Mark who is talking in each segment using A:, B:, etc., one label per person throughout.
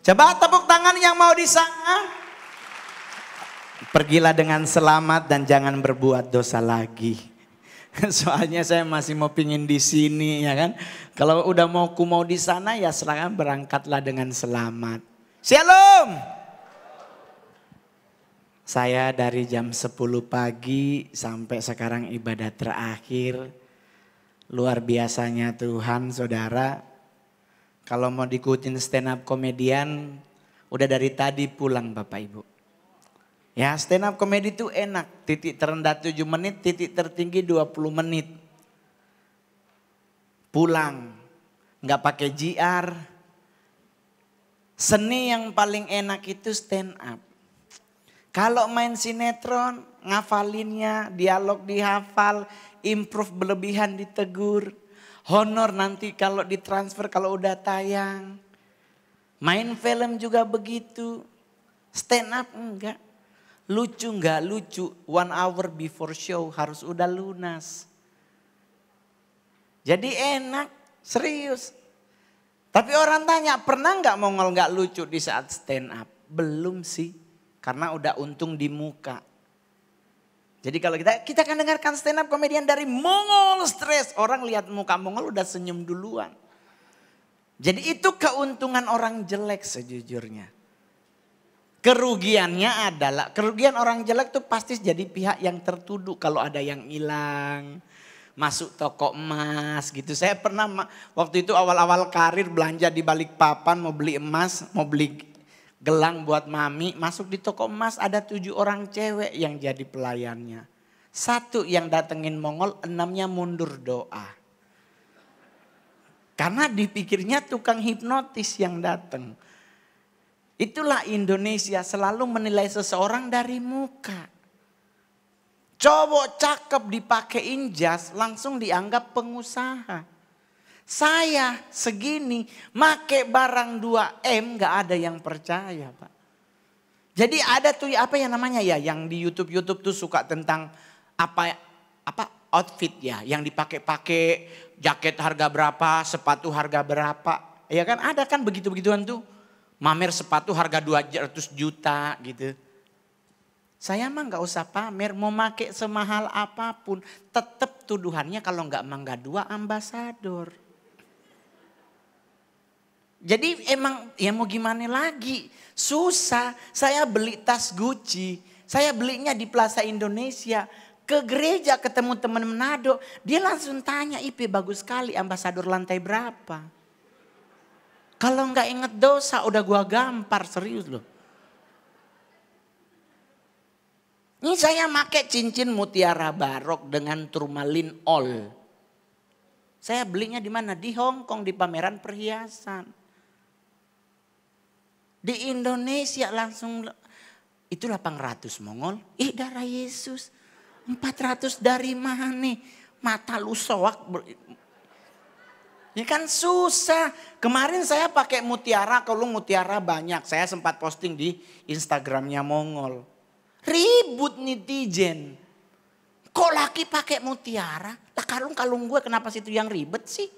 A: Coba tepuk tangan yang mau di ah. Pergilah dengan selamat dan jangan berbuat dosa lagi. Soalnya saya masih mau pingin di sini ya kan. Kalau udah mau ku mau di sana ya silakan berangkatlah dengan selamat. Shalom. Saya dari jam 10 pagi sampai sekarang ibadah terakhir. Luar biasanya Tuhan saudara kalau mau diikutin stand up komedian, udah dari tadi pulang Bapak Ibu. Ya stand up komedi itu enak. Titik terendah 7 menit, titik tertinggi 20 menit. Pulang. Nggak pakai JR. Seni yang paling enak itu stand up. Kalau main sinetron, ngafalinnya, dialog dihafal, improve berlebihan ditegur honor nanti kalau ditransfer kalau udah tayang. Main film juga begitu. Stand up enggak. Lucu enggak lucu. One hour before show harus udah lunas. Jadi enak, serius. Tapi orang tanya, pernah enggak Mongol enggak lucu di saat stand up? Belum sih, karena udah untung di muka. Jadi kalau kita kita akan dengarkan stand up komedian dari Mongol stress Orang lihat muka Mongol udah senyum duluan. Jadi itu keuntungan orang jelek sejujurnya. Kerugiannya adalah kerugian orang jelek tuh pasti jadi pihak yang tertuduh kalau ada yang hilang masuk toko emas gitu. Saya pernah waktu itu awal-awal karir belanja di balik papan mau beli emas, mau beli gelang buat mami, masuk di toko emas ada tujuh orang cewek yang jadi pelayannya. Satu yang datengin Mongol, enamnya mundur doa. Karena dipikirnya tukang hipnotis yang datang. Itulah Indonesia selalu menilai seseorang dari muka. Cowok cakep dipakein jas langsung dianggap pengusaha. Saya segini, make barang 2M gak ada yang percaya Pak. Jadi ada tuh apa yang namanya ya yang di YouTube-YouTube tuh suka tentang apa apa outfit ya yang dipakai-pakai, jaket harga berapa, sepatu harga berapa. Ya kan ada kan begitu-begituan tuh. Mamer sepatu harga 200 juta gitu. Saya mah nggak usah pamer, mau make semahal apapun, tetap tuduhannya kalau nggak mangga dua ambasador. Jadi emang ya mau gimana lagi? Susah. Saya beli tas Gucci. Saya belinya di Plaza Indonesia. Ke gereja ketemu teman Manado. Dia langsung tanya, IP bagus sekali ambasador lantai berapa? Kalau nggak inget dosa udah gua gampar serius loh. Ini saya pakai cincin mutiara barok dengan turmalin all. Saya belinya di mana? Di Hong Kong di pameran perhiasan. Di Indonesia langsung itu 800 Mongol. Ih darah Yesus. 400 dari mana nih? Mata lu soak. Ini kan susah. Kemarin saya pakai mutiara, kalau mutiara banyak. Saya sempat posting di Instagramnya Mongol. Ribut netizen. Kok laki pakai mutiara? Lah kalung-kalung gue kenapa situ yang ribet sih?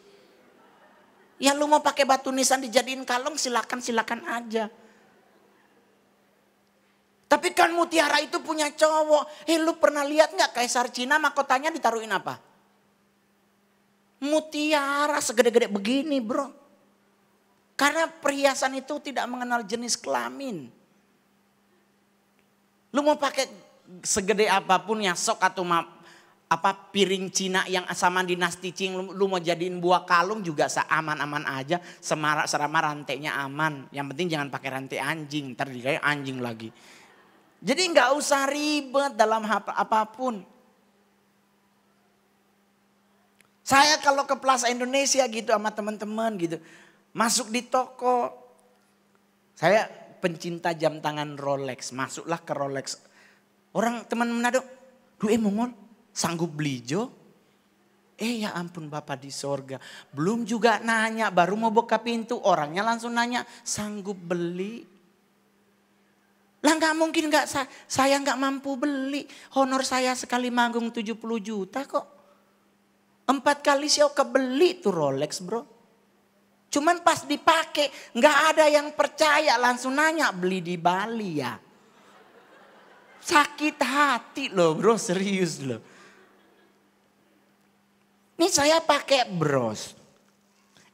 A: Ya lu mau pakai batu nisan dijadiin kalung silakan silakan aja. Tapi kan mutiara itu punya cowok. Eh lu pernah lihat nggak kaisar Cina mahkotanya ditaruhin apa? Mutiara segede-gede begini bro. Karena perhiasan itu tidak mengenal jenis kelamin. Lu mau pakai segede apapun ya sok atau apa piring Cina yang sama dinasti Cing, lu, lu mau jadiin buah kalung juga seaman-aman aja semarak serama rantainya aman yang penting jangan pakai rantai anjing ntar kayak anjing lagi jadi nggak usah ribet dalam apa apapun saya kalau ke Plaza Indonesia gitu sama teman-teman gitu masuk di toko saya pencinta jam tangan Rolex masuklah ke Rolex orang teman menado duit eh, mongol Sanggup beli jo? Eh ya ampun Bapak di sorga. Belum juga nanya, baru mau buka pintu. Orangnya langsung nanya, sanggup beli? Lah nggak mungkin gak, saya gak mampu beli. Honor saya sekali manggung 70 juta kok. Empat kali saya kebeli tuh Rolex bro. Cuman pas dipakai gak ada yang percaya langsung nanya beli di Bali ya. Sakit hati loh bro serius loh. Ini saya pakai bros.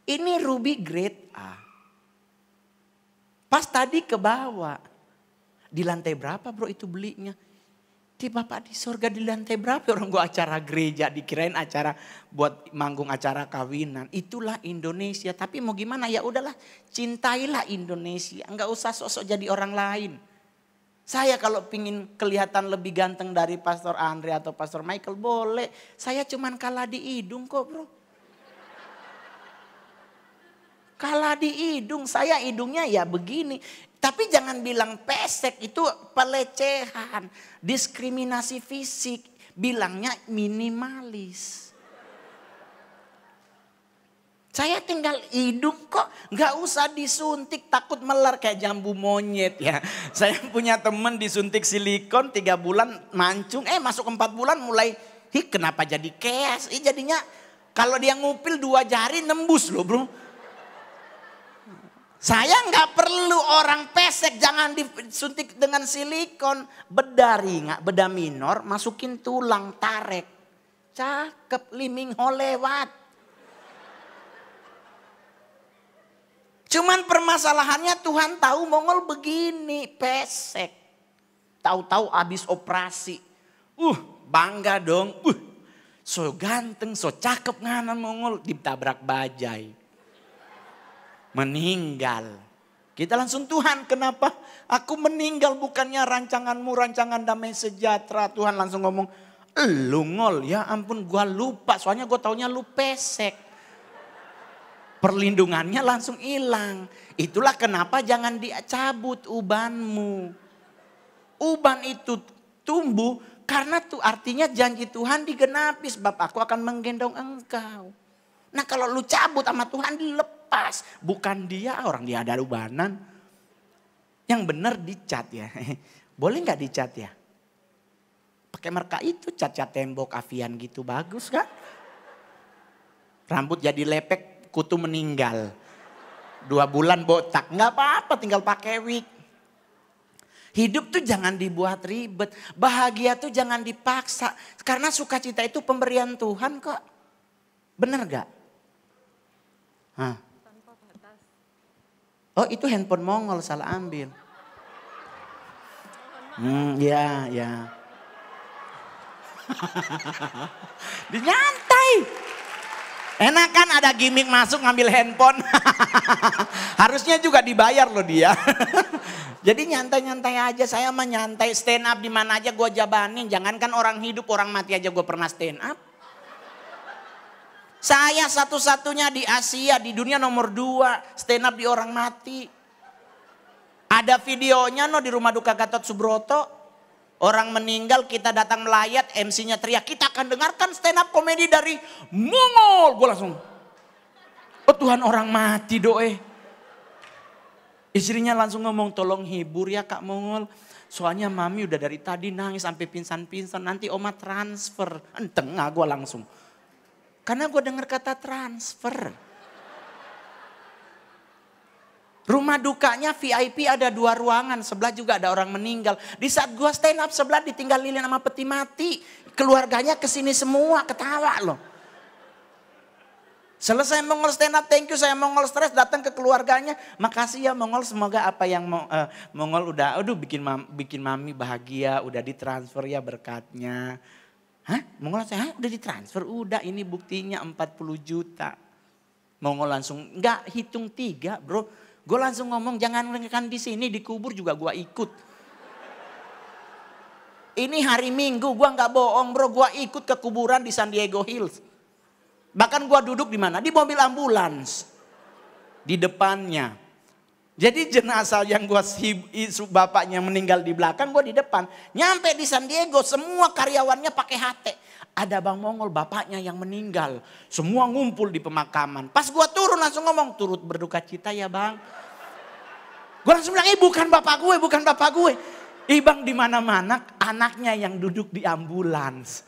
A: Ini ruby grade A. Pas tadi ke bawah. Di lantai berapa bro itu belinya? Di Bapak di surga di lantai berapa orang gua acara gereja dikirain acara buat manggung acara kawinan. Itulah Indonesia. Tapi mau gimana ya udahlah cintailah Indonesia. Enggak usah sosok jadi orang lain. Saya kalau pingin kelihatan lebih ganteng dari Pastor Andre atau Pastor Michael boleh. Saya cuman kalah di hidung kok bro. Kalah di hidung, saya hidungnya ya begini. Tapi jangan bilang pesek itu pelecehan, diskriminasi fisik. Bilangnya minimalis. Saya tinggal hidung kok, nggak usah disuntik takut melar kayak jambu monyet ya. Saya punya temen disuntik silikon tiga bulan mancung, eh masuk empat bulan mulai, hi kenapa jadi keas? Ih jadinya kalau dia ngupil dua jari nembus loh bro. Saya nggak perlu orang pesek, jangan disuntik dengan silikon. bedari nggak beda minor, masukin tulang tarik. Cakep, liming ho lewat. Cuman permasalahannya Tuhan tahu Mongol begini, pesek. Tahu-tahu habis operasi. Uh, bangga dong. Uh, so ganteng, so cakep nganan Mongol ditabrak bajai. Meninggal. Kita langsung Tuhan kenapa aku meninggal bukannya rancanganmu rancangan damai sejahtera. Tuhan langsung ngomong lu ngol ya ampun gua lupa soalnya gua taunya lu pesek perlindungannya langsung hilang. Itulah kenapa jangan dicabut ubanmu. Uban itu tumbuh karena tuh artinya janji Tuhan digenapi sebab aku akan menggendong engkau. Nah kalau lu cabut sama Tuhan dilepas. Bukan dia orang dia ada ubanan. Yang benar dicat ya. Boleh nggak dicat ya? Pakai mereka itu cat-cat tembok avian gitu bagus kan? Rambut jadi lepek kutu meninggal. Dua bulan botak, nggak apa-apa tinggal pakai wig. Hidup tuh jangan dibuat ribet, bahagia tuh jangan dipaksa. Karena sukacita itu pemberian Tuhan kok. Bener gak? Hah. Oh itu handphone Mongol salah ambil. Hmm, ya, ya. Dinyantai. Enak kan ada gimmick masuk ngambil handphone. Harusnya juga dibayar loh dia. Jadi nyantai-nyantai aja saya mah nyantai stand up di mana aja gue jabanin. Jangankan orang hidup orang mati aja gue pernah stand up. Saya satu-satunya di Asia di dunia nomor dua stand up di orang mati. Ada videonya no di rumah duka Gatot Subroto. Orang meninggal kita datang melayat, MC-nya teriak, kita akan dengarkan stand up komedi dari Mongol. Gue langsung, oh Tuhan orang mati doe. Istrinya langsung ngomong, tolong hibur ya Kak Mongol. Soalnya mami udah dari tadi nangis sampai pingsan-pingsan, nanti oma transfer. Enteng ah, gue langsung. Karena gue dengar kata transfer. Rumah dukanya VIP ada dua ruangan, sebelah juga ada orang meninggal. Di saat gua stand up sebelah ditinggal lilin sama peti mati. Keluarganya kesini semua ketawa loh. Selesai Mongol stand up, thank you saya Mongol stres datang ke keluarganya. Makasih ya Mongol, semoga apa yang uh, Mongol udah, aduh bikin mam, bikin mami bahagia, udah ditransfer ya berkatnya. Hah? Mongol saya, Hah? udah ditransfer, udah ini buktinya 40 juta. Mongol langsung, enggak hitung tiga bro, Gue langsung ngomong jangan kan di sini dikubur juga gue ikut. Ini hari Minggu, gue nggak bohong bro, gue ikut ke kuburan di San Diego Hills. Bahkan gue duduk di mana? Di mobil ambulans, di depannya. Jadi jenazah yang gue si bapaknya meninggal di belakang, gue di depan. Nyampe di San Diego, semua karyawannya pakai hati. Ada Bang Mongol bapaknya yang meninggal. Semua ngumpul di pemakaman. Pas gue turun langsung ngomong, turut berduka cita ya Bang. Gue langsung bilang, eh bukan bapak gue, bukan bapak gue. Ih eh, Bang di mana-mana anaknya yang duduk di ambulans.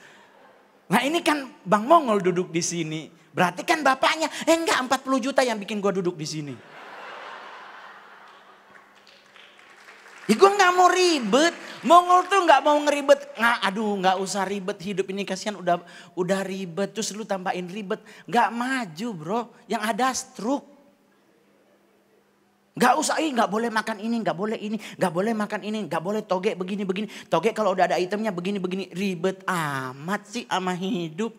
A: Nah ini kan Bang Mongol duduk di sini. Berarti kan bapaknya, eh enggak 40 juta yang bikin gue duduk di sini. Ya gue nggak mau ribet. Mongol tuh gak mau ngeribet. Nggak, aduh gak usah ribet hidup ini kasihan udah udah ribet. Terus lu tambahin ribet. Gak maju bro. Yang ada struk, Gak usah, ih gak boleh makan ini, gak boleh ini, gak boleh makan ini, gak boleh toge begini-begini. Toge kalau udah ada itemnya begini-begini, ribet amat sih sama hidup.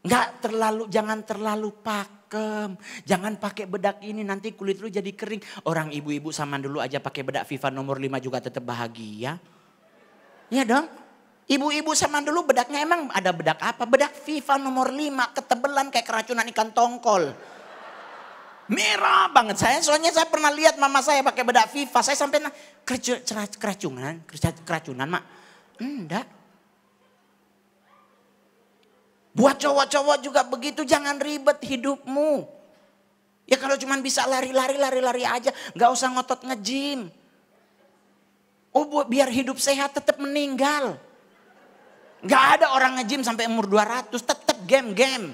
A: Nggak terlalu, jangan terlalu pakem. Jangan pakai bedak ini, nanti kulit lu jadi kering. Orang ibu-ibu sama dulu aja pakai bedak FIFA nomor 5 juga tetap bahagia. Iya dong? Ibu-ibu sama dulu bedaknya emang ada bedak apa? Bedak FIFA nomor 5 ketebelan kayak keracunan ikan tongkol. Merah banget saya, soalnya saya pernah lihat mama saya pakai bedak FIFA. Saya sampai keracunan, keracunan, keracunan mak. Enggak, Buat cowok-cowok juga begitu, jangan ribet hidupmu. Ya kalau cuma bisa lari-lari, lari-lari aja, Gak usah ngotot nge ngejim. Oh buat biar hidup sehat tetap meninggal. Gak ada orang nge ngejim sampai umur 200, tetap game-game.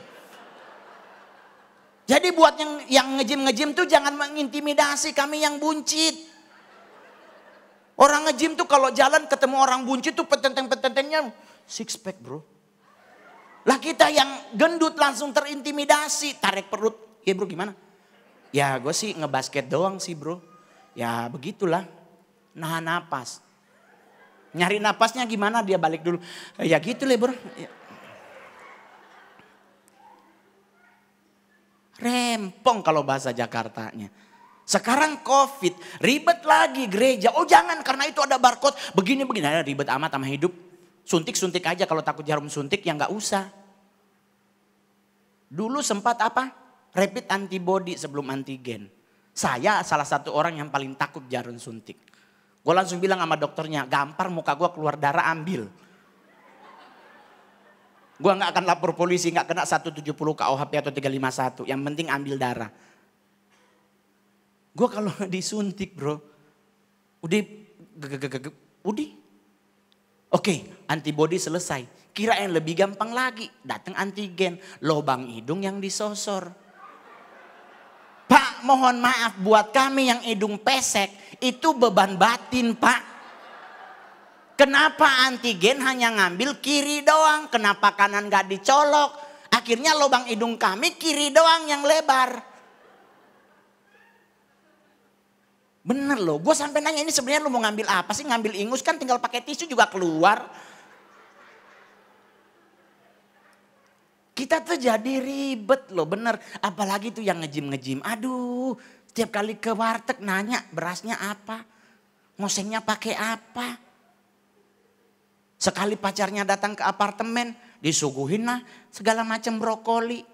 A: Jadi buat yang yang ngejim-ngejim tuh jangan mengintimidasi kami yang buncit. Orang nge ngejim tuh kalau jalan ketemu orang buncit tuh petenteng-petentengnya six pack bro. Lah kita yang gendut langsung terintimidasi, tarik perut. Ya bro gimana? Ya gue sih ngebasket doang sih bro. Ya begitulah, nahan napas. Nyari napasnya gimana dia balik dulu. Ya gitu lah bro. Ya. Rempong kalau bahasa Jakartanya. Sekarang covid, ribet lagi gereja. Oh jangan karena itu ada barcode. Begini-begini, ribet amat sama hidup suntik-suntik aja kalau takut jarum suntik ya nggak usah. Dulu sempat apa? Rapid antibody sebelum antigen. Saya salah satu orang yang paling takut jarum suntik. Gue langsung bilang sama dokternya, gampar muka gue keluar darah ambil. Gue nggak akan lapor polisi, nggak kena 170 KUHP atau 351. Yang penting ambil darah. Gue kalau disuntik bro, udah, udah Oke, antibodi selesai. Kira yang lebih gampang lagi, datang antigen, lobang hidung yang disosor. Pak, mohon maaf buat kami yang hidung pesek, itu beban batin, Pak. Kenapa antigen hanya ngambil kiri doang? Kenapa kanan gak dicolok? Akhirnya lobang hidung kami kiri doang yang lebar. Bener loh, gue sampai nanya ini sebenarnya lu mau ngambil apa sih? Ngambil ingus kan tinggal pakai tisu juga keluar. Kita tuh jadi ribet loh, bener. Apalagi tuh yang ngejim-ngejim. Aduh, tiap kali ke warteg nanya berasnya apa? Ngosengnya pakai apa? Sekali pacarnya datang ke apartemen, disuguhin lah segala macam brokoli.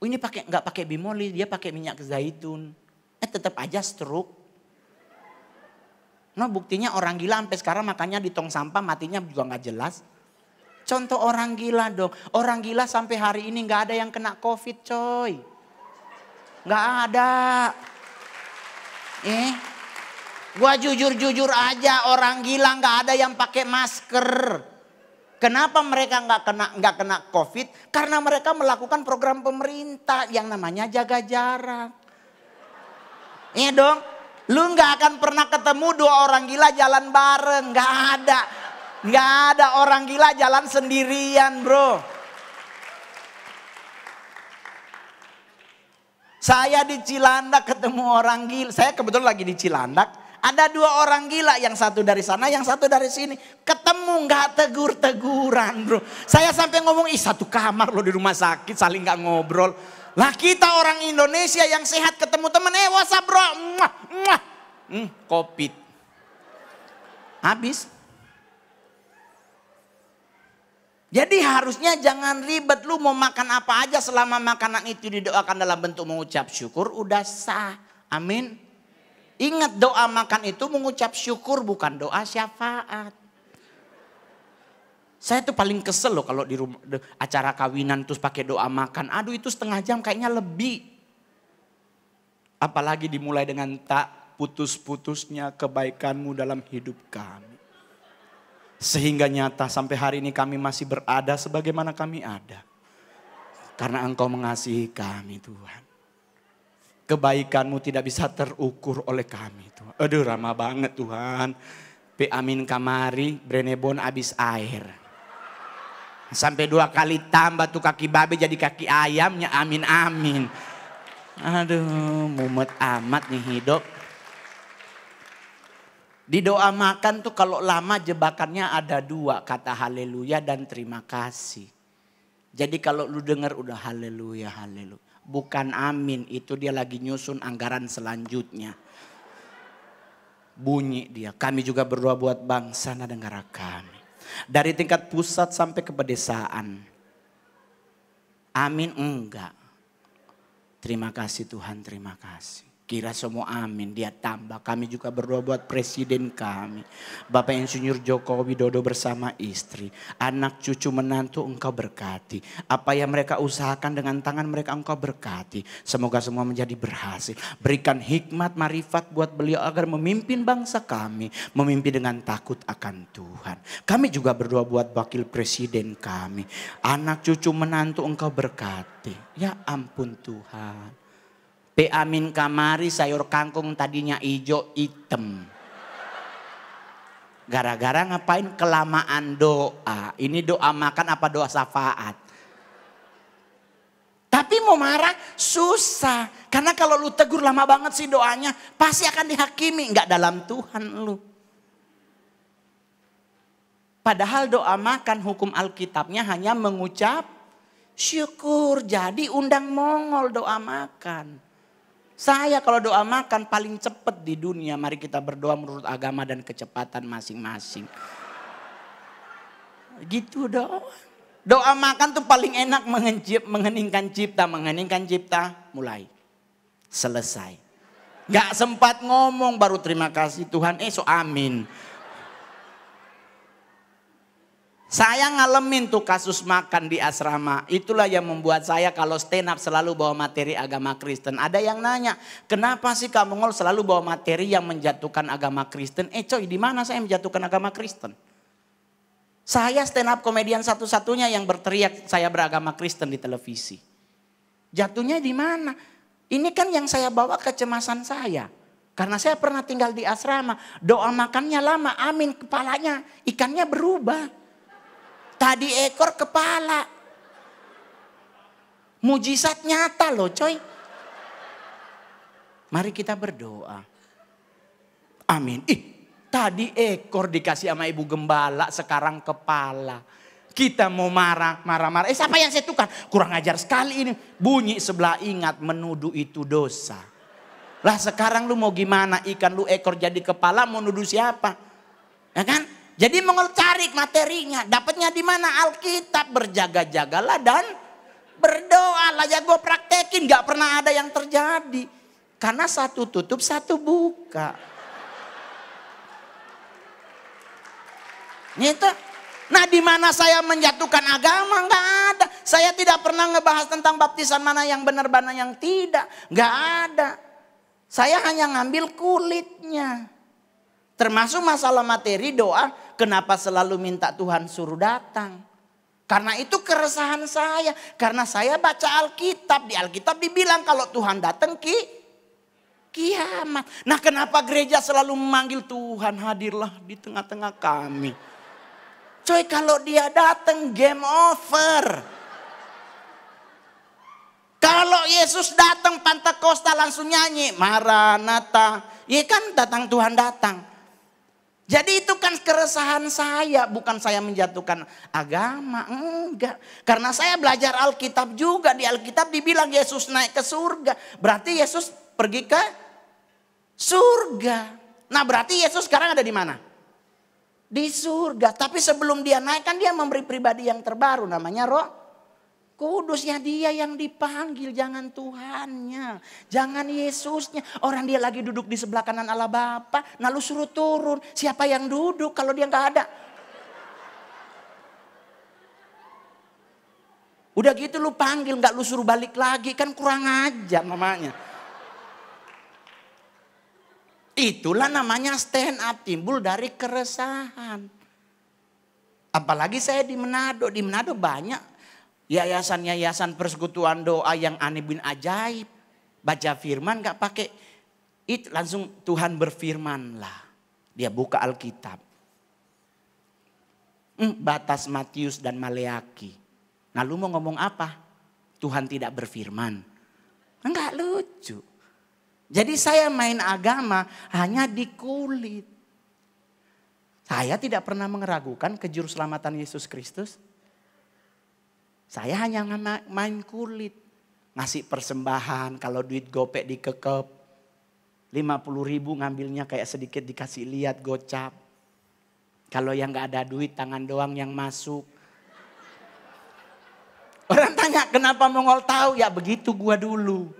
A: Ini pakai nggak pakai bimoli, dia pakai minyak zaitun. Eh tetap aja stroke. No buktinya orang gila sampai sekarang makanya di tong sampah matinya juga nggak jelas. Contoh orang gila dong. Orang gila sampai hari ini nggak ada yang kena covid coy. Nggak ada. Eh, gua jujur-jujur aja orang gila nggak ada yang pakai masker. Kenapa mereka nggak kena nggak kena covid? Karena mereka melakukan program pemerintah yang namanya jaga jarak. Iya eh, dong, Lu nggak akan pernah ketemu dua orang gila jalan bareng, nggak ada. Nggak ada orang gila jalan sendirian bro. Saya di Cilandak ketemu orang gila. Saya kebetulan lagi di Cilandak. Ada dua orang gila, yang satu dari sana, yang satu dari sini. Ketemu nggak tegur-teguran bro. Saya sampai ngomong, ih satu kamar loh di rumah sakit, saling nggak ngobrol. Lah kita orang Indonesia yang sehat ketemu temen, eh what's bro? muah, muah. Hmm, Covid. Habis. Jadi harusnya jangan ribet lu mau makan apa aja selama makanan itu didoakan dalam bentuk mengucap syukur udah sah. Amin. Ingat doa makan itu mengucap syukur bukan doa syafaat. Saya tuh paling kesel loh kalau di rumah, acara kawinan terus pakai doa makan. Aduh itu setengah jam kayaknya lebih. Apalagi dimulai dengan tak putus-putusnya kebaikanmu dalam hidup kami. Sehingga nyata sampai hari ini kami masih berada sebagaimana kami ada. Karena engkau mengasihi kami Tuhan. Kebaikanmu tidak bisa terukur oleh kami Tuhan. Aduh ramah banget Tuhan. Pe amin kamari, brenebon abis air. Sampai dua kali tambah tuh kaki babi jadi kaki ayamnya amin amin. Aduh mumet amat nih hidup. Di doa makan tuh kalau lama jebakannya ada dua kata haleluya dan terima kasih. Jadi kalau lu denger udah haleluya haleluya. Bukan amin itu dia lagi nyusun anggaran selanjutnya. Bunyi dia kami juga berdoa buat bangsa dan negara kami. Dari tingkat pusat sampai ke pedesaan. Amin enggak. Terima kasih Tuhan, terima kasih. Kira semua amin, dia tambah. Kami juga berdoa buat presiden kami. Bapak Insinyur Joko Widodo bersama istri. Anak cucu menantu engkau berkati. Apa yang mereka usahakan dengan tangan mereka engkau berkati. Semoga semua menjadi berhasil. Berikan hikmat marifat buat beliau agar memimpin bangsa kami. Memimpin dengan takut akan Tuhan. Kami juga berdoa buat wakil presiden kami. Anak cucu menantu engkau berkati. Ya ampun Tuhan. Pe kamari sayur kangkung tadinya ijo hitam. Gara-gara ngapain kelamaan doa. Ini doa makan apa doa syafaat. Tapi mau marah susah. Karena kalau lu tegur lama banget sih doanya. Pasti akan dihakimi. Enggak dalam Tuhan lu. Padahal doa makan hukum Alkitabnya hanya mengucap syukur. Jadi undang Mongol doa makan. Saya kalau doa makan paling cepat di dunia. Mari kita berdoa menurut agama dan kecepatan masing-masing. Gitu doa. Doa makan tuh paling enak mengencip, mengheningkan cipta, mengheningkan cipta. Mulai. Selesai. Gak sempat ngomong baru terima kasih Tuhan. Eh so amin. Saya ngalamin tuh kasus makan di asrama. Itulah yang membuat saya kalau stand up selalu bawa materi agama Kristen. Ada yang nanya, kenapa sih kamu ngol selalu bawa materi yang menjatuhkan agama Kristen? Eh coy, di mana saya menjatuhkan agama Kristen? Saya stand up komedian satu-satunya yang berteriak saya beragama Kristen di televisi. Jatuhnya di mana? Ini kan yang saya bawa kecemasan saya. Karena saya pernah tinggal di asrama. Doa makannya lama, amin. Kepalanya, ikannya berubah. Tadi ekor kepala. Mujizat nyata loh coy. Mari kita berdoa. Amin. Ih, tadi ekor dikasih sama ibu gembala, sekarang kepala. Kita mau marah, marah-marah. Eh siapa yang saya tukar? Kurang ajar sekali ini. Bunyi sebelah ingat menuduh itu dosa. Lah sekarang lu mau gimana? Ikan lu ekor jadi kepala mau nuduh siapa? Ya kan? Jadi cari materinya, dapatnya di mana? Alkitab berjaga-jagalah dan berdoa lah ya gue praktekin gak pernah ada yang terjadi. Karena satu tutup satu buka. Itu. Nah di mana saya menjatuhkan agama nggak ada. Saya tidak pernah ngebahas tentang baptisan mana yang benar mana yang tidak. Nggak ada. Saya hanya ngambil kulitnya. Termasuk masalah materi doa, kenapa selalu minta Tuhan suruh datang? Karena itu keresahan saya. Karena saya baca Alkitab. Di Alkitab dibilang kalau Tuhan datang ki, kiamat. Nah kenapa gereja selalu memanggil Tuhan hadirlah di tengah-tengah kami. Coy kalau dia datang game over. Kalau Yesus datang Pantekosta langsung nyanyi. Maranatha. Ya kan datang Tuhan datang. Jadi itu kan keresahan saya, bukan saya menjatuhkan agama, enggak. Karena saya belajar Alkitab juga, di Alkitab dibilang Yesus naik ke surga. Berarti Yesus pergi ke surga. Nah berarti Yesus sekarang ada di mana? Di surga, tapi sebelum dia naik kan dia memberi pribadi yang terbaru namanya roh Kudus ya dia yang dipanggil, jangan Tuhannya. Jangan Yesusnya. Orang dia lagi duduk di sebelah kanan Allah Bapa, nah lu suruh turun. Siapa yang duduk kalau dia nggak ada? Udah gitu lu panggil, nggak lu suruh balik lagi. Kan kurang aja mamanya. Itulah namanya stand up timbul dari keresahan. Apalagi saya di Manado, di Manado banyak yayasan-yayasan persekutuan doa yang aneh bin ajaib. Baca firman gak pakai it langsung Tuhan berfirman lah. Dia buka Alkitab. Hmm, batas Matius dan Maleaki. Nah lu mau ngomong apa? Tuhan tidak berfirman. Enggak lucu. Jadi saya main agama hanya di kulit. Saya tidak pernah mengeragukan kejuruselamatan Yesus Kristus. Saya hanya main kulit. Ngasih persembahan, kalau duit gopek dikekep. 50 ribu ngambilnya kayak sedikit dikasih lihat gocap. Kalau yang gak ada duit tangan doang yang masuk. Orang tanya kenapa Mongol tahu? Ya begitu gua dulu.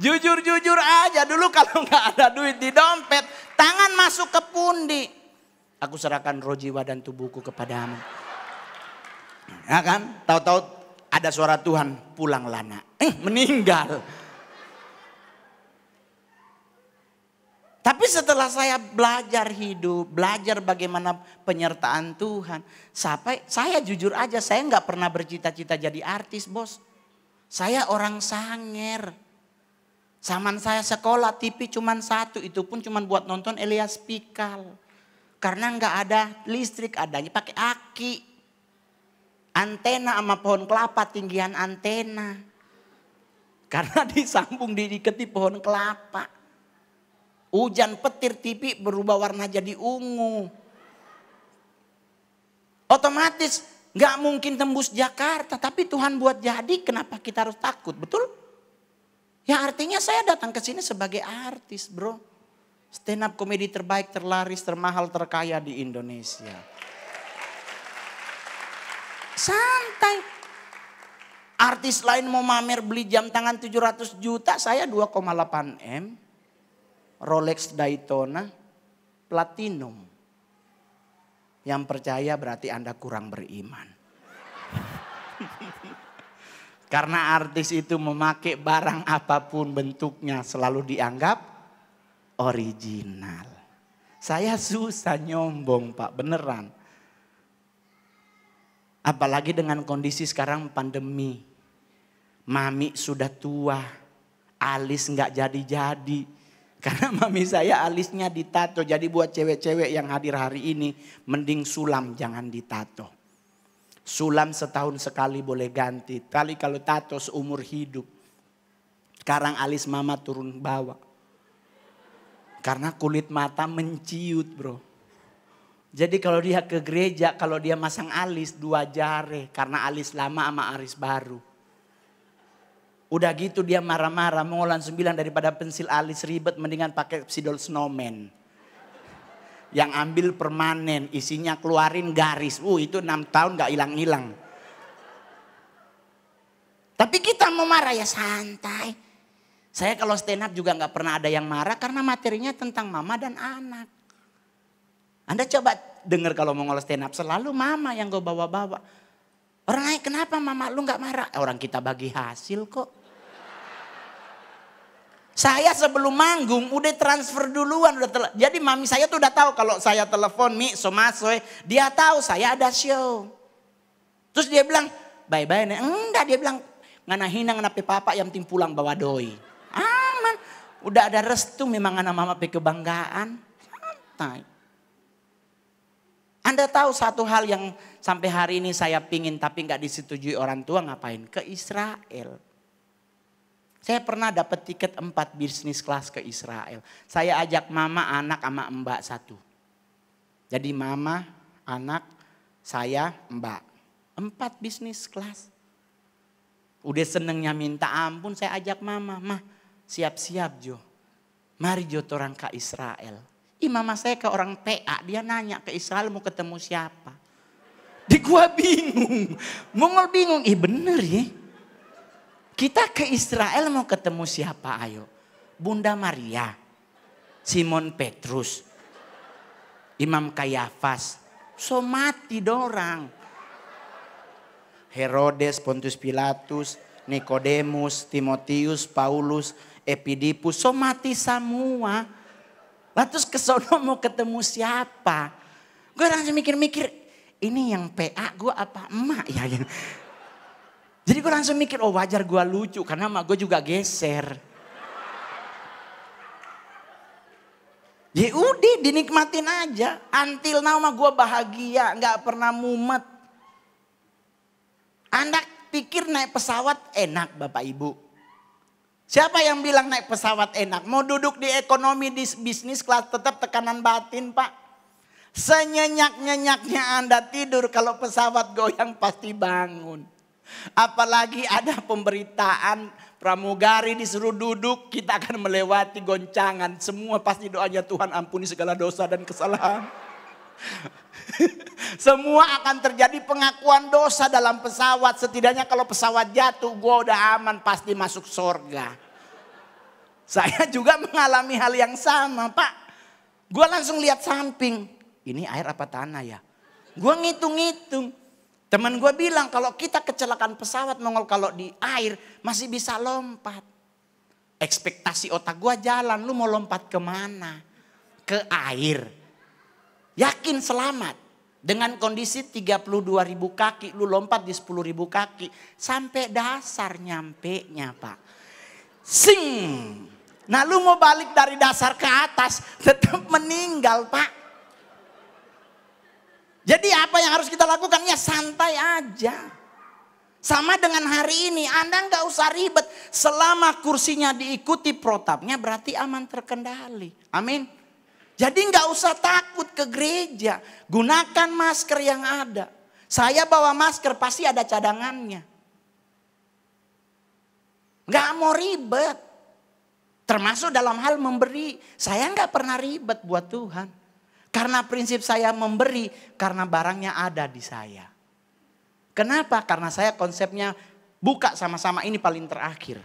A: Jujur-jujur aja dulu kalau gak ada duit di dompet, tangan masuk ke pundi. Aku serahkan rojiwa dan tubuhku kepadamu. Ya kan? Tahu-tahu ada suara Tuhan, pulang lana. Eh, meninggal. Tapi setelah saya belajar hidup, belajar bagaimana penyertaan Tuhan, sampai saya jujur aja, saya nggak pernah bercita-cita jadi artis, bos. Saya orang sanger. Saman saya sekolah TV cuman satu, itu pun cuman buat nonton Elias Pikal. Karena nggak ada listrik, adanya pakai aki antena sama pohon kelapa tinggian antena. Karena disambung diiketi pohon kelapa. Hujan petir tipi berubah warna jadi ungu. Otomatis nggak mungkin tembus Jakarta, tapi Tuhan buat jadi. Kenapa kita harus takut? Betul? Ya artinya saya datang ke sini sebagai artis, bro. Stand up komedi terbaik, terlaris, termahal, terkaya di Indonesia. Santai. Artis lain mau mamer beli jam tangan 700 juta, saya 2,8 M. Rolex Daytona Platinum. Yang percaya berarti Anda kurang beriman. Karena artis itu memakai barang apapun bentuknya selalu dianggap original. Saya susah nyombong pak, beneran. Apalagi dengan kondisi sekarang pandemi. Mami sudah tua, alis nggak jadi-jadi. Karena mami saya alisnya ditato. Jadi buat cewek-cewek yang hadir hari ini, mending sulam jangan ditato. Sulam setahun sekali boleh ganti. Kali kalau tato seumur hidup. Sekarang alis mama turun bawah. Karena kulit mata menciut bro. Jadi kalau dia ke gereja, kalau dia masang alis dua jari karena alis lama sama alis baru. Udah gitu dia marah-marah, mengolah sembilan daripada pensil alis ribet mendingan pakai sidol snowman. Yang ambil permanen, isinya keluarin garis. Uh itu enam tahun gak hilang-hilang. Tapi kita mau marah ya santai. Saya kalau stand up juga gak pernah ada yang marah karena materinya tentang mama dan anak. Anda coba dengar kalau mau ngolos stand up selalu mama yang gue bawa-bawa. Orang lain kenapa mama lu gak marah? Eh, orang kita bagi hasil kok. Saya sebelum manggung udah transfer duluan udah tele- jadi mami saya tuh udah tahu kalau saya telepon Mi Somasoy, dia tahu saya ada show. Terus dia bilang bye bye nih enggak dia bilang ngana hina ngana papa yang tim pulang bawa doi. Aman udah ada restu memang anak mama pe kebanggaan santai. Anda tahu satu hal yang sampai hari ini saya pingin tapi nggak disetujui orang tua ngapain? Ke Israel. Saya pernah dapat tiket empat bisnis kelas ke Israel. Saya ajak mama, anak, sama mbak satu. Jadi mama, anak, saya, mbak. Empat bisnis kelas. Udah senengnya minta ampun, saya ajak mama. Mah, siap-siap Jo. Mari Jo torang ke Israel. Ih mama saya ke orang PA, dia nanya ke Israel mau ketemu siapa. Di gua bingung, Mongol bingung, ih bener ya. Kita ke Israel mau ketemu siapa ayo? Bunda Maria, Simon Petrus, Imam Kayafas. So mati dorang. Herodes, Pontius Pilatus, Nikodemus, Timotius, Paulus, Epidipus. So mati semua. Lah terus sono mau ketemu siapa? Gue langsung mikir-mikir, ini yang PA gue apa emak ya? Gitu. Jadi gue langsung mikir, oh wajar gue lucu karena emak gue juga geser. Ya dinikmatin aja. now nama gue bahagia, gak pernah mumet. Anak pikir naik pesawat enak Bapak Ibu. Siapa yang bilang naik pesawat enak? Mau duduk di ekonomi, di bisnis kelas tetap tekanan batin pak. Senyenyak-nyenyaknya Anda tidur kalau pesawat goyang pasti bangun. Apalagi ada pemberitaan pramugari disuruh duduk kita akan melewati goncangan. Semua pasti doanya Tuhan ampuni segala dosa dan kesalahan. Semua akan terjadi pengakuan dosa dalam pesawat. Setidaknya kalau pesawat jatuh, gue udah aman pasti masuk sorga. Saya juga mengalami hal yang sama, Pak. Gue langsung lihat samping. Ini air apa tanah ya? Gue ngitung-ngitung. Teman gue bilang kalau kita kecelakaan pesawat nongol kalau di air masih bisa lompat. Ekspektasi otak gue jalan, lu mau lompat kemana? Ke air. Yakin selamat. Dengan kondisi 32 ribu kaki, lu lompat di 10 ribu kaki. Sampai dasar nyampe nya pak. Sing, Nah lu mau balik dari dasar ke atas tetap meninggal pak. Jadi apa yang harus kita lakukan? Ya santai aja. Sama dengan hari ini, Anda nggak usah ribet. Selama kursinya diikuti protapnya berarti aman terkendali. Amin. Jadi nggak usah takut ke gereja. Gunakan masker yang ada. Saya bawa masker pasti ada cadangannya. Gak mau ribet. Termasuk dalam hal memberi. Saya nggak pernah ribet buat Tuhan. Karena prinsip saya memberi, karena barangnya ada di saya. Kenapa? Karena saya konsepnya buka sama-sama ini paling terakhir.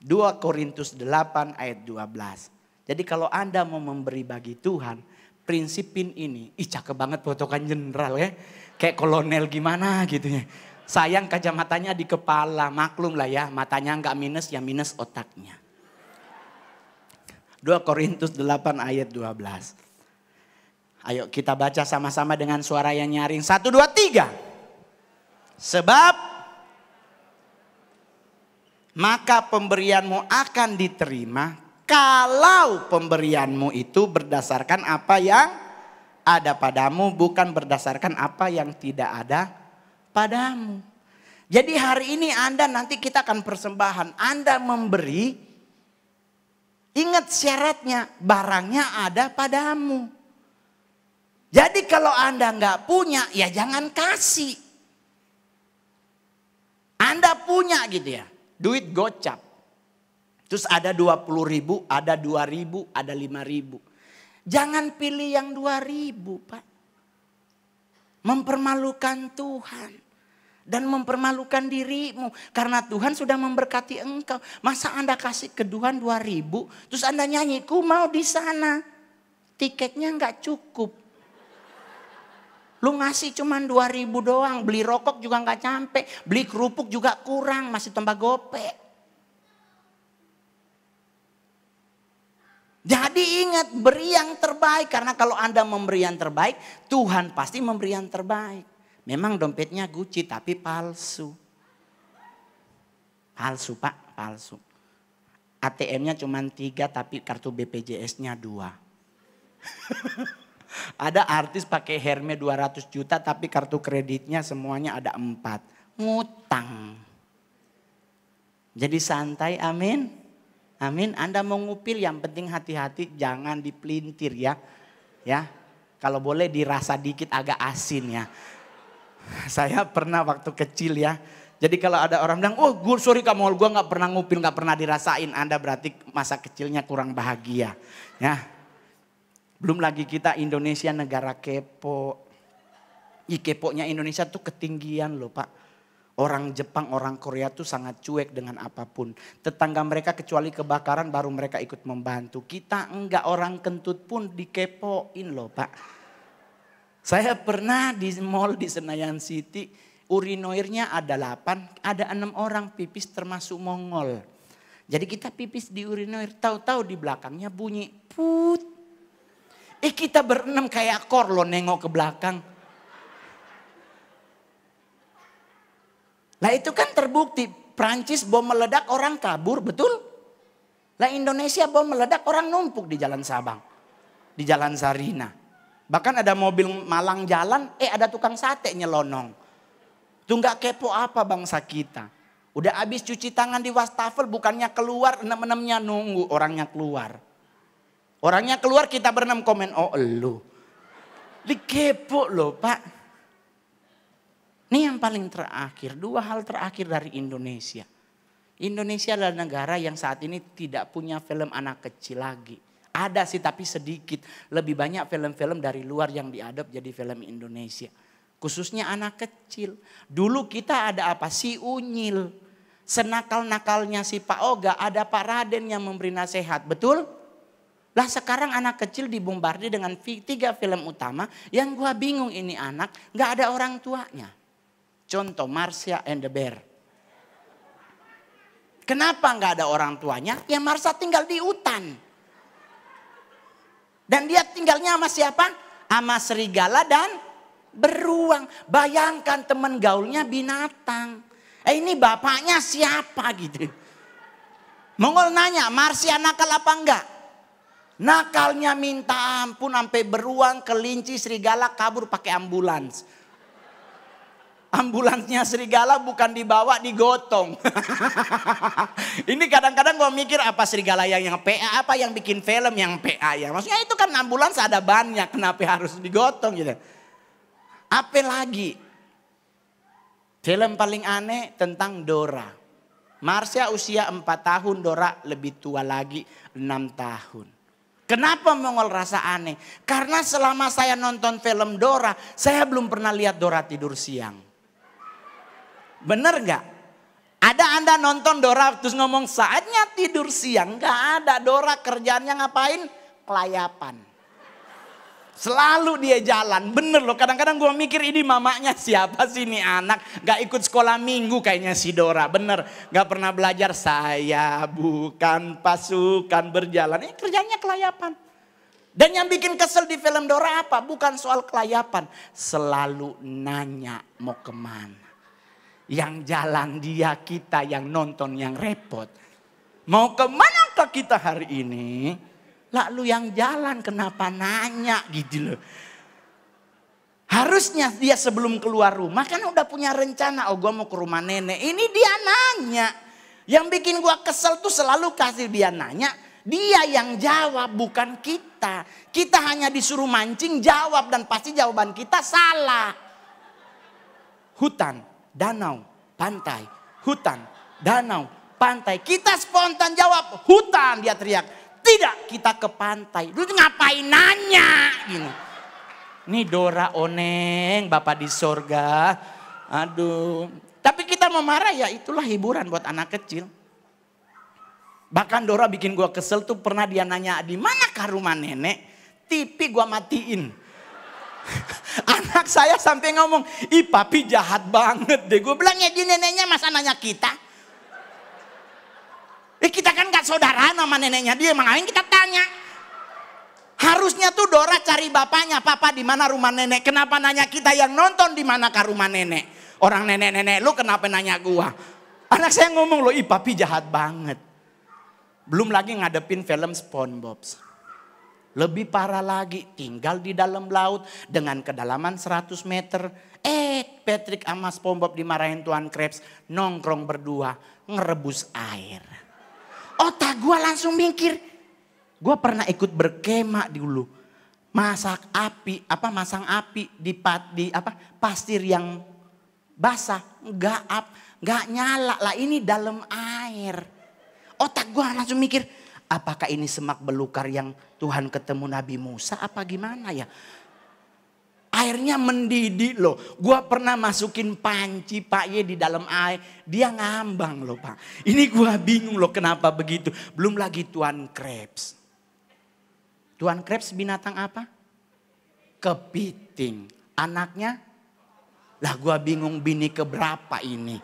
A: 2 Korintus 8 ayat 12. Jadi kalau Anda mau memberi bagi Tuhan, prinsipin ini. Ih cakep banget potokan jenderal ya. Kayak kolonel gimana gitu ya. Sayang kacamatanya di kepala, maklum lah ya. Matanya nggak minus, ya minus otaknya. 2 Korintus 8 ayat 12. Ayo kita baca sama-sama dengan suara yang nyaring. 1, 2, 3. Sebab maka pemberianmu akan diterima kalau pemberianmu itu berdasarkan apa yang ada padamu bukan berdasarkan apa yang tidak ada padamu. Jadi hari ini Anda nanti kita akan persembahan. Anda memberi Ingat syaratnya, barangnya ada padamu. Jadi kalau Anda nggak punya, ya jangan kasih. Anda punya gitu ya, duit gocap. Terus ada 20 ribu, ada 2 ribu, ada 5 ribu. Jangan pilih yang 2 ribu Pak. Mempermalukan Tuhan dan mempermalukan dirimu. Karena Tuhan sudah memberkati engkau. Masa Anda kasih ke Tuhan 2000 terus Anda nyanyi ku mau di sana. Tiketnya nggak cukup. Lu ngasih cuman 2000 doang, beli rokok juga nggak nyampe, beli kerupuk juga kurang, masih tambah gopek. Jadi ingat beri yang terbaik karena kalau Anda memberi yang terbaik, Tuhan pasti memberi yang terbaik. Memang dompetnya Gucci tapi palsu. Palsu pak, palsu. ATM-nya cuma tiga tapi kartu BPJS-nya dua. ada artis pakai Hermes 200 juta tapi kartu kreditnya semuanya ada empat. Ngutang. Jadi santai, amin. Amin, Anda mau ngupil yang penting hati-hati jangan dipelintir ya. Ya, kalau boleh dirasa dikit agak asin ya. Saya pernah waktu kecil ya. Jadi kalau ada orang bilang, oh gue sorry kamu, gue gak pernah ngupil, gak pernah dirasain. Anda berarti masa kecilnya kurang bahagia. Ya, belum lagi kita Indonesia negara kepo. Ih keponya Indonesia tuh ketinggian loh pak. Orang Jepang, orang Korea tuh sangat cuek dengan apapun. Tetangga mereka kecuali kebakaran baru mereka ikut membantu. Kita enggak orang kentut pun dikepoin loh pak. Saya pernah di mall di Senayan City, urinoirnya ada 8, ada enam orang pipis termasuk Mongol. Jadi kita pipis di urinoir, tahu-tahu di belakangnya bunyi put. Eh kita berenam kayak kor lo nengok ke belakang. Lah itu kan terbukti Prancis bom meledak orang kabur betul? Lah Indonesia bom meledak orang numpuk di jalan Sabang. Di jalan Sarina. Bahkan ada mobil malang jalan, eh ada tukang sate nyelonong. Itu nggak kepo apa bangsa kita. Udah habis cuci tangan di wastafel bukannya keluar, enam-enamnya nunggu orangnya keluar. Orangnya keluar kita berenam komen, oh elu. Dikepo loh pak. Ini yang paling terakhir, dua hal terakhir dari Indonesia. Indonesia adalah negara yang saat ini tidak punya film anak kecil lagi. Ada sih tapi sedikit. Lebih banyak film-film dari luar yang diadop jadi film Indonesia. Khususnya anak kecil. Dulu kita ada apa? Si Unyil. Senakal-nakalnya si Pak Oga ada Pak Raden yang memberi nasihat. Betul? Lah sekarang anak kecil dibombardi dengan tiga film utama. Yang gua bingung ini anak gak ada orang tuanya. Contoh Marsha and the Bear. Kenapa gak ada orang tuanya? Ya Marsha tinggal di hutan. Dan dia tinggalnya sama siapa? Sama serigala dan beruang. Bayangkan teman gaulnya binatang. Eh ini bapaknya siapa gitu. Mongol nanya, Marsia nakal apa enggak? Nakalnya minta ampun sampai beruang, kelinci, serigala kabur pakai ambulans ambulansnya serigala bukan dibawa digotong. ini kadang-kadang gue mikir apa serigala yang yang PA apa yang bikin film yang PA ya. Maksudnya itu kan ambulans ada banyak kenapa harus digotong gitu. Apa lagi? Film paling aneh tentang Dora. Marsha usia 4 tahun, Dora lebih tua lagi 6 tahun. Kenapa mongol rasa aneh? Karena selama saya nonton film Dora, saya belum pernah lihat Dora tidur siang. Bener nggak? Ada Anda nonton Dora terus ngomong saatnya tidur siang. Gak ada Dora kerjaannya ngapain? Kelayapan. Selalu dia jalan. Bener loh kadang-kadang gue mikir ini mamanya siapa sih ini anak. Gak ikut sekolah minggu kayaknya si Dora. Bener gak pernah belajar. Saya bukan pasukan berjalan. Ini kerjanya kelayapan. Dan yang bikin kesel di film Dora apa? Bukan soal kelayapan. Selalu nanya mau kemana. Yang jalan dia kita, yang nonton yang repot. Mau kemana ke kita hari ini? Lalu yang jalan kenapa nanya gitu loh. Harusnya dia sebelum keluar rumah kan udah punya rencana. Oh gue mau ke rumah nenek. Ini dia nanya. Yang bikin gue kesel tuh selalu kasih dia nanya. Dia yang jawab bukan kita. Kita hanya disuruh mancing jawab dan pasti jawaban kita salah. Hutan danau, pantai, hutan, danau, pantai. Kita spontan jawab, hutan dia teriak. Tidak, kita ke pantai. Lu ngapain nanya? Gini. Gitu. Ini Dora Oneng, Bapak di sorga. Aduh. Tapi kita mau marah ya itulah hiburan buat anak kecil. Bahkan Dora bikin gua kesel tuh pernah dia nanya, di mana rumah nenek? tipi gua matiin Anak saya sampai ngomong, ih papi jahat banget deh. Gue bilang ya di neneknya masa nanya kita? Eh kita kan gak saudara sama neneknya dia, emang lain kita tanya. Harusnya tuh Dora cari bapaknya, papa di mana rumah nenek? Kenapa nanya kita yang nonton di ke rumah nenek? Orang nenek-nenek lu kenapa nanya gua? Anak saya ngomong loh, ih papi jahat banget. Belum lagi ngadepin film SpongeBob. Lebih parah lagi, tinggal di dalam laut dengan kedalaman 100 meter. Eh, Patrick sama SpongeBob dimarahin Tuan Krebs, nongkrong berdua, ngerebus air. Otak gue langsung mikir, gue pernah ikut berkemah dulu. Masak api, apa masang api di, di apa pasir yang basah, nggak ap, nggak nyala lah ini dalam air. Otak gue langsung mikir, Apakah ini semak belukar yang Tuhan ketemu Nabi Musa apa gimana ya? Airnya mendidih loh. Gua pernah masukin panci Pak Ye di dalam air. Dia ngambang loh Pak. Ini gua bingung loh kenapa begitu. Belum lagi Tuan Krebs. Tuan Krebs binatang apa? Kepiting. Anaknya? Lah gua bingung bini keberapa ini.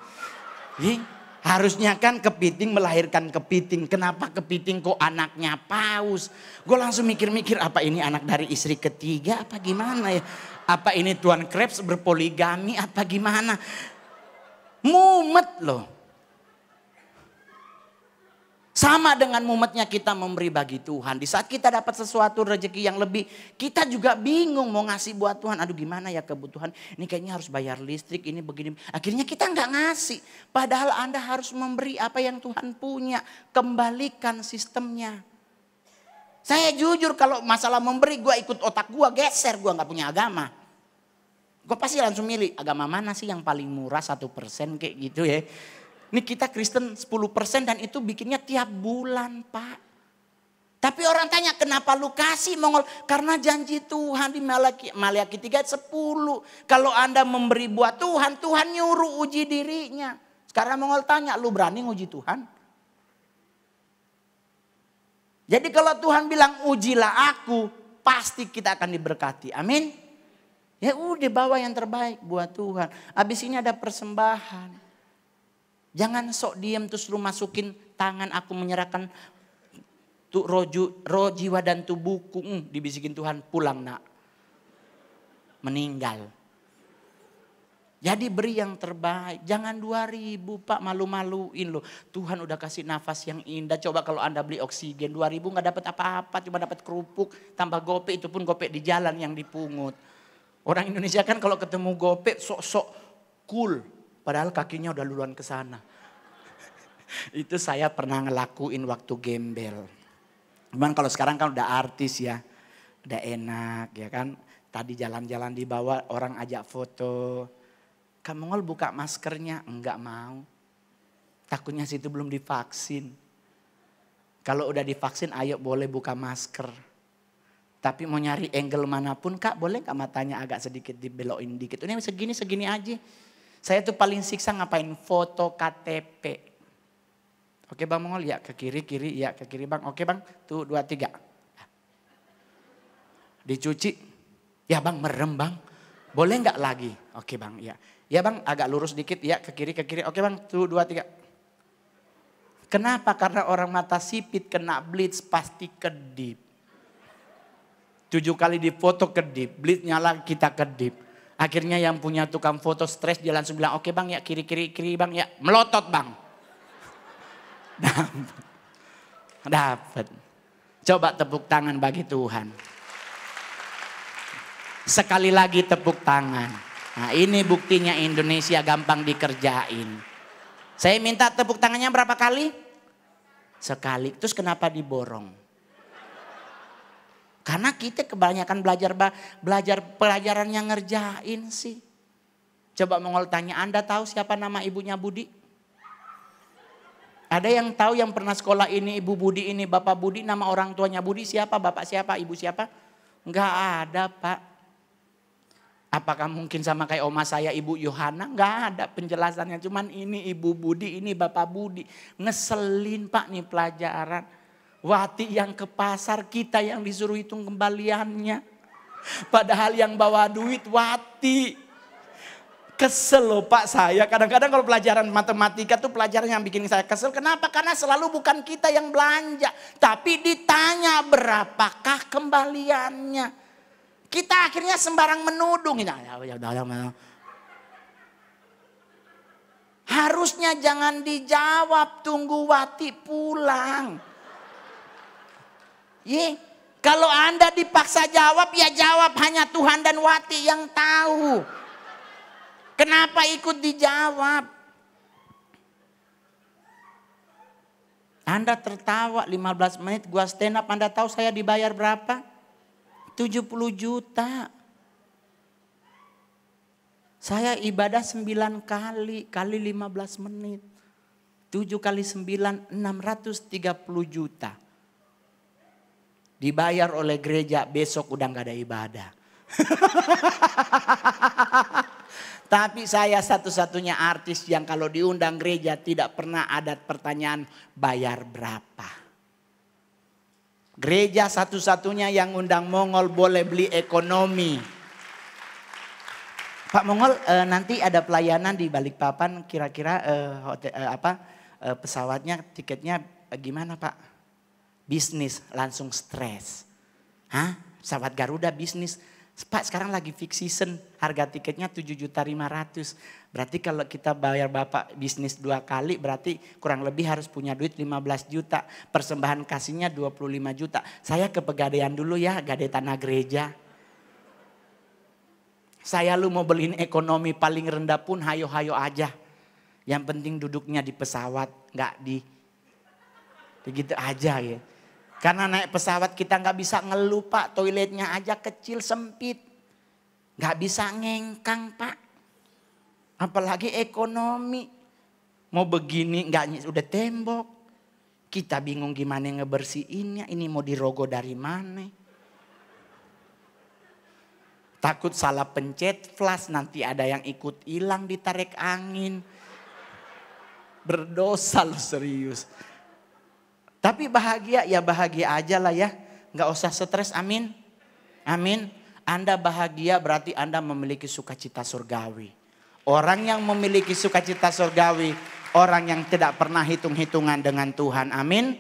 A: Ini. Harusnya kan kepiting melahirkan kepiting. Kenapa kepiting kok anaknya paus? Gue langsung mikir-mikir apa ini anak dari istri ketiga apa gimana ya? Apa ini Tuan Krebs berpoligami apa gimana? Mumet loh. Sama dengan mumetnya kita memberi bagi Tuhan. Di saat kita dapat sesuatu rezeki yang lebih, kita juga bingung mau ngasih buat Tuhan. Aduh gimana ya kebutuhan, ini kayaknya harus bayar listrik, ini begini. Akhirnya kita nggak ngasih. Padahal Anda harus memberi apa yang Tuhan punya. Kembalikan sistemnya. Saya jujur kalau masalah memberi gue ikut otak gue geser, gue nggak punya agama. Gue pasti langsung milih agama mana sih yang paling murah satu persen kayak gitu ya ini kita Kristen 10% dan itu bikinnya tiap bulan Pak. Tapi orang tanya kenapa lu kasih Mongol? Karena janji Tuhan di Malaki, Malaki 3 10. Kalau Anda memberi buat Tuhan, Tuhan nyuruh uji dirinya. Sekarang Mongol tanya, lu berani uji Tuhan? Jadi kalau Tuhan bilang ujilah aku, pasti kita akan diberkati. Amin. Ya udah bawa yang terbaik buat Tuhan. Habis ini ada persembahan. Jangan sok diam terus lu masukin tangan aku menyerahkan tu, roju, roh jiwa dan tubuhku. Hmm, dibisikin Tuhan pulang nak. Meninggal. Jadi beri yang terbaik. Jangan 2000 pak malu-maluin loh. Tuhan udah kasih nafas yang indah. Coba kalau anda beli oksigen 2000 gak dapat apa-apa. Cuma dapat kerupuk tambah gopek itu pun gopek di jalan yang dipungut. Orang Indonesia kan kalau ketemu gopek sok-sok cool Padahal kakinya udah duluan ke sana. itu saya pernah ngelakuin waktu gembel. Cuman kalau sekarang kan udah artis ya. Udah enak ya kan. Tadi jalan-jalan di bawah orang ajak foto. Kamu ngol buka maskernya? Enggak mau. Takutnya situ belum divaksin. Kalau udah divaksin ayo boleh buka masker. Tapi mau nyari angle manapun kak boleh gak matanya agak sedikit dibelokin dikit. Ini segini segini aja. Saya tuh paling siksa ngapain foto KTP. Oke bang Mongol, ya ke kiri, kiri, ya ke kiri bang. Oke bang, tuh dua, tiga. Dicuci, ya bang merem bang. Boleh nggak lagi? Oke bang, ya. Ya bang agak lurus dikit, ya ke kiri, ke kiri. Oke bang, tuh dua, tiga. Kenapa? Karena orang mata sipit kena blitz pasti kedip. Tujuh kali di foto kedip, blitznya lagi kita kedip. Akhirnya yang punya tukang foto stres dia langsung bilang, oke okay bang ya kiri kiri kiri bang ya melotot bang. Dapat. Coba tepuk tangan bagi Tuhan. Sekali lagi tepuk tangan. Nah ini buktinya Indonesia gampang dikerjain. Saya minta tepuk tangannya berapa kali? Sekali. Terus kenapa diborong? Karena kita kebanyakan belajar belajar pelajaran yang ngerjain sih. Coba mongol tanya, Anda tahu siapa nama ibunya Budi? Ada yang tahu yang pernah sekolah ini, Ibu Budi ini, Bapak Budi, nama orang tuanya Budi siapa, Bapak siapa, Ibu siapa? Enggak ada Pak. Apakah mungkin sama kayak oma saya Ibu Yohana? Enggak ada penjelasannya, cuman ini Ibu Budi, ini Bapak Budi. Ngeselin Pak nih pelajaran. Wati yang ke pasar, kita yang disuruh hitung kembaliannya. Padahal yang bawa duit Wati. Kesel loh Pak saya. Kadang-kadang kalau pelajaran matematika tuh pelajaran yang bikin saya kesel. Kenapa? Karena selalu bukan kita yang belanja. Tapi ditanya berapakah kembaliannya. Kita akhirnya sembarang menudung. Ya, ya, ya, ya, Harusnya jangan dijawab, tunggu Wati pulang. Ye, kalau Anda dipaksa jawab, ya jawab hanya Tuhan dan Wati yang tahu. Kenapa ikut dijawab? Anda tertawa 15 menit, gua stand up, Anda tahu saya dibayar berapa? 70 juta. Saya ibadah 9 kali, kali 15 menit. 7 kali 9, 630 juta dibayar oleh gereja besok udah nggak ada ibadah. Tapi saya satu-satunya artis yang kalau diundang gereja tidak pernah ada pertanyaan bayar berapa. Gereja satu-satunya yang undang Mongol boleh beli ekonomi. Pak Mongol e, nanti ada pelayanan di balik papan kira-kira e, e, apa e, pesawatnya tiketnya e, gimana Pak? bisnis langsung stres. Hah? Pesawat Garuda bisnis. Pak sekarang lagi fix season, harga tiketnya 7 juta 500. Berarti kalau kita bayar Bapak bisnis dua kali berarti kurang lebih harus punya duit 15 juta. Persembahan kasihnya 25 juta. Saya ke pegadaian dulu ya, gade tanah gereja. Saya lu mau beliin ekonomi paling rendah pun hayo-hayo aja. Yang penting duduknya di pesawat, nggak di, Begitu aja ya. Karena naik pesawat kita nggak bisa ngelupa toiletnya aja kecil sempit. Nggak bisa ngengkang pak. Apalagi ekonomi. Mau begini nggak udah tembok. Kita bingung gimana ngebersihinnya, ini mau dirogo dari mana. Takut salah pencet flash nanti ada yang ikut hilang ditarik angin. Berdosa lo serius. Tapi bahagia ya bahagia aja lah ya. Nggak usah stres, amin. Amin. Anda bahagia berarti Anda memiliki sukacita surgawi. Orang yang memiliki sukacita surgawi, orang yang tidak pernah hitung-hitungan dengan Tuhan, amin.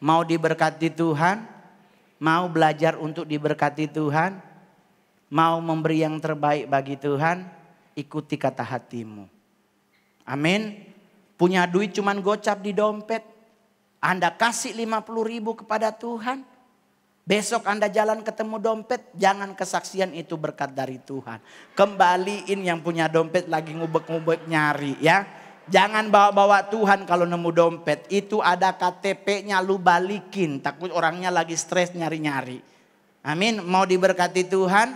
A: Mau diberkati Tuhan, mau belajar untuk diberkati Tuhan, mau memberi yang terbaik bagi Tuhan, ikuti kata hatimu. Amin. Punya duit cuman gocap di dompet, anda kasih 50 ribu kepada Tuhan. Besok Anda jalan ketemu dompet, jangan kesaksian itu berkat dari Tuhan. Kembaliin yang punya dompet lagi ngubek-ngubek nyari ya. Jangan bawa-bawa Tuhan kalau nemu dompet. Itu ada KTP-nya lu balikin. Takut orangnya lagi stres nyari-nyari. Amin. Mau diberkati Tuhan?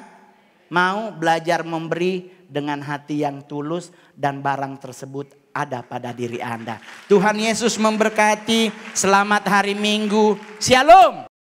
A: Mau belajar memberi dengan hati yang tulus dan barang tersebut ada pada diri Anda. Tuhan Yesus memberkati. Selamat hari Minggu. Shalom.